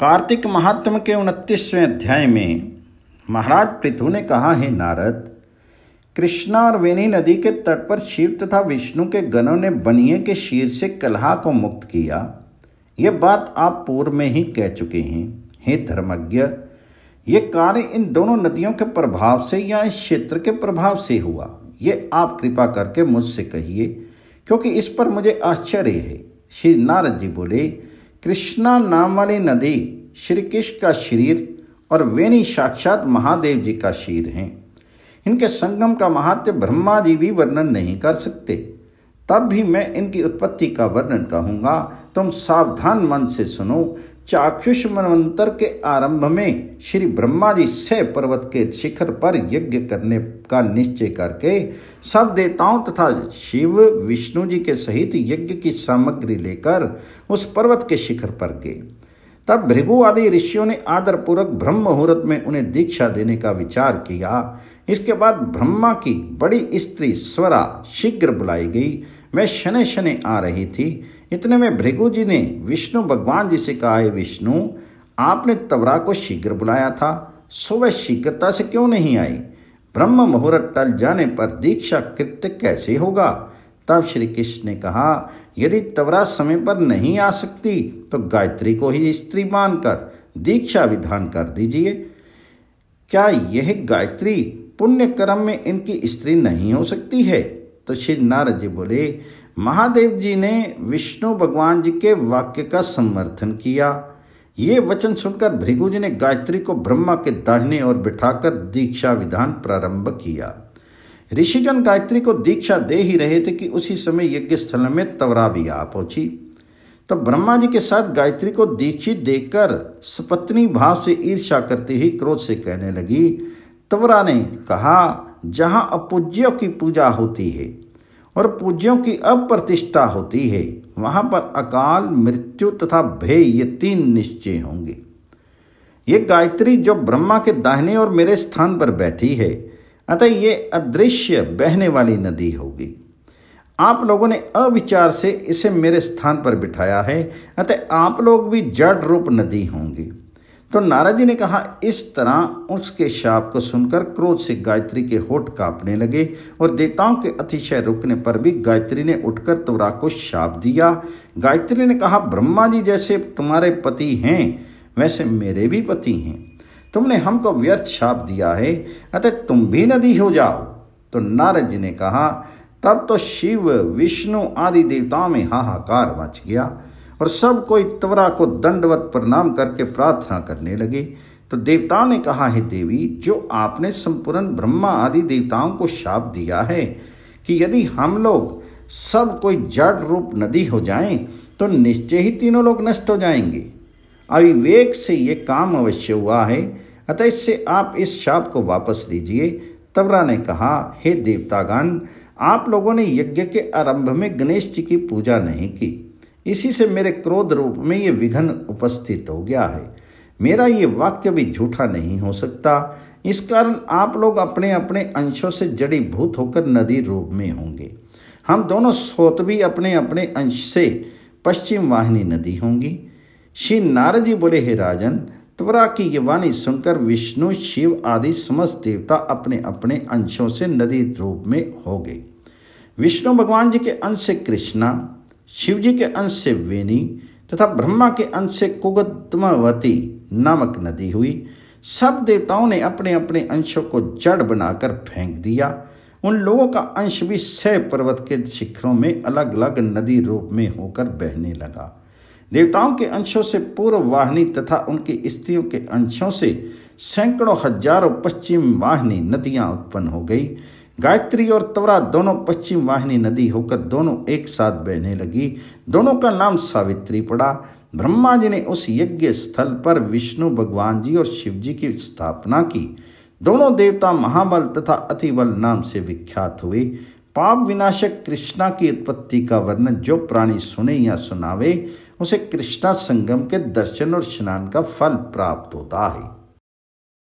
कार्तिक महात्म के उनतीसवें अध्याय में महाराज पृथु ने कहा है नारद कृष्णा और वेणी नदी के तट पर शिव तथा विष्णु के गणों ने बनिए के शीर से कलहा को मुक्त किया ये बात आप पूर्व में ही कह चुके हैं हे धर्मज्ञ ये कार्य इन दोनों नदियों के प्रभाव से या इस क्षेत्र के प्रभाव से हुआ ये आप कृपा करके मुझसे कहिए क्योंकि इस पर मुझे आश्चर्य है श्री नारद जी बोले कृष्णा नाम वाली नदी श्री कृष्ण का शरीर और वेणी साक्षात महादेव जी का शीर हैं इनके संगम का महात्य ब्रह्मा जी भी वर्णन नहीं कर सकते तब भी मैं इनकी उत्पत्ति का वर्णन कहूँगा तुम सावधान मन से सुनो चाक्षुष मनवंतर के आरंभ में श्री ब्रह्मा जी से पर्वत के शिखर पर यज्ञ करने का निश्चय करके सब देवताओं तथा शिव विष्णु जी के सहित यज्ञ की सामग्री लेकर उस पर्वत के शिखर पर गए तब भृगु आदि ऋषियों ने आदरपूर्वक ब्रह्म मुहूर्त में उन्हें दीक्षा देने का विचार किया इसके बाद ब्रह्मा की बड़ी स्त्री स्वरा शीघ्र बुलाई गई वह शनि शनि आ रही थी इतने में भृगु जी ने विष्णु भगवान जी से कहा है विष्णु आपने तवरा को शीघ्र बुलाया था सो वह शीघ्रता से क्यों नहीं आई ब्रह्म मुहूर्त टल जाने पर दीक्षा कृत्य कैसे होगा तब श्री कृष्ण ने कहा यदि तवरा समय पर नहीं आ सकती तो गायत्री को ही स्त्री मानकर दीक्षा विधान कर दीजिए क्या यह गायत्री पुण्य कर्म में इनकी स्त्री नहीं हो सकती है तो श्री नारद जी बोले महादेव जी ने विष्णु भगवान जी के वाक्य का समर्थन किया ये वचन सुनकर भृगु जी ने गायत्री को ब्रह्मा के दाहिने और बिठाकर दीक्षा विधान प्रारंभ किया ऋषिगण गायत्री को दीक्षा दे ही रहे थे कि उसी समय यज्ञ स्थल में तवरा भी आ पहुंची तो ब्रह्मा जी के साथ गायत्री को दीक्षित देकर सपत्नी भाव से ईर्षा करती हुई क्रोध से कहने लगी तवरा ने कहा जहाँ अपूज्यों की पूजा होती है और पूज्यों की अप्रतिष्ठा होती है वहाँ पर अकाल मृत्यु तथा भय ये तीन निश्चय होंगे ये गायत्री जो ब्रह्मा के दाहिने और मेरे स्थान पर बैठी है अतः ये अदृश्य बहने वाली नदी होगी आप लोगों ने अविचार से इसे मेरे स्थान पर बिठाया है अतः आप लोग भी जड़ रूप नदी होंगी तो नारद जी ने कहा इस तरह उसके शाप को सुनकर क्रोध से गायत्री के होठ कांपने लगे और देवताओं के अतिशय रुकने पर भी गायत्री ने उठकर तुवरा को शाप दिया गायत्री ने कहा ब्रह्मा जी जैसे तुम्हारे पति हैं वैसे मेरे भी पति हैं तुमने हमको व्यर्थ शाप दिया है अतः तुम भी नदी हो जाओ तो नारद जी ने कहा तब तो शिव विष्णु आदि देवताओं में हाहाकार मच गया और सब कोई त्वरा को दंडवत प्रणाम करके प्रार्थना करने लगे तो देवताओं ने कहा है देवी जो आपने संपूर्ण ब्रह्मा आदि देवताओं को शाप दिया है कि यदि हम लोग सब कोई जड़ रूप नदी हो जाएं तो निश्चय ही तीनों लोग नष्ट हो जाएंगे अविवेक से ये काम अवश्य हुआ है अतः इससे आप इस शाप को वापस लीजिए तबरा ने कहा हे देवतागण आप लोगों ने यज्ञ के आरंभ में गणेश जी की पूजा नहीं की इसी से मेरे क्रोध रूप में ये विघन उपस्थित हो गया है मेरा ये वाक्य भी झूठा नहीं हो सकता इस कारण आप लोग अपने अपने अंशों से जड़ी भूत होकर नदी रूप में होंगे हम दोनों स्रोत भी अपने अपने अंश से पश्चिम वाहिनी नदी होंगी श्री नारद जी बोले हे राजन त्वरा की ये वाणी सुनकर विष्णु शिव आदि समस्त देवता अपने अपने अंशों से नदी रूप में हो गए विष्णु भगवान जी के अंश से कृष्णा शिवजी के अंश से वेनी तथा ब्रह्मा के अंश से कुगतमवती नामक नदी हुई सब देवताओं ने अपने अपने अंशों को जड़ बनाकर फेंक दिया उन लोगों का अंश भी सह पर्वत के शिखरों में अलग अलग नदी रूप में होकर बहने लगा देवताओं के अंशों से पूर्व वाहिनी तथा उनकी स्त्रियों के अंशों से सैकड़ों हजारों पश्चिम वाहिनी नदियां उत्पन्न हो गई गायत्री और तवरा दोनों पश्चिम वाहिनी नदी होकर दोनों एक साथ बहने लगी दोनों का नाम सावित्री पड़ा ब्रह्मा जी ने उस यज्ञ स्थल पर विष्णु भगवान जी और शिव जी की स्थापना की दोनों देवता महाबल तथा अतिबल नाम से विख्यात हुए पाप विनाशक कृष्णा की उत्पत्ति का वर्णन जो प्राणी सुने या सुनावे उसे कृष्णा संगम के दर्शन और स्नान का फल प्राप्त होता है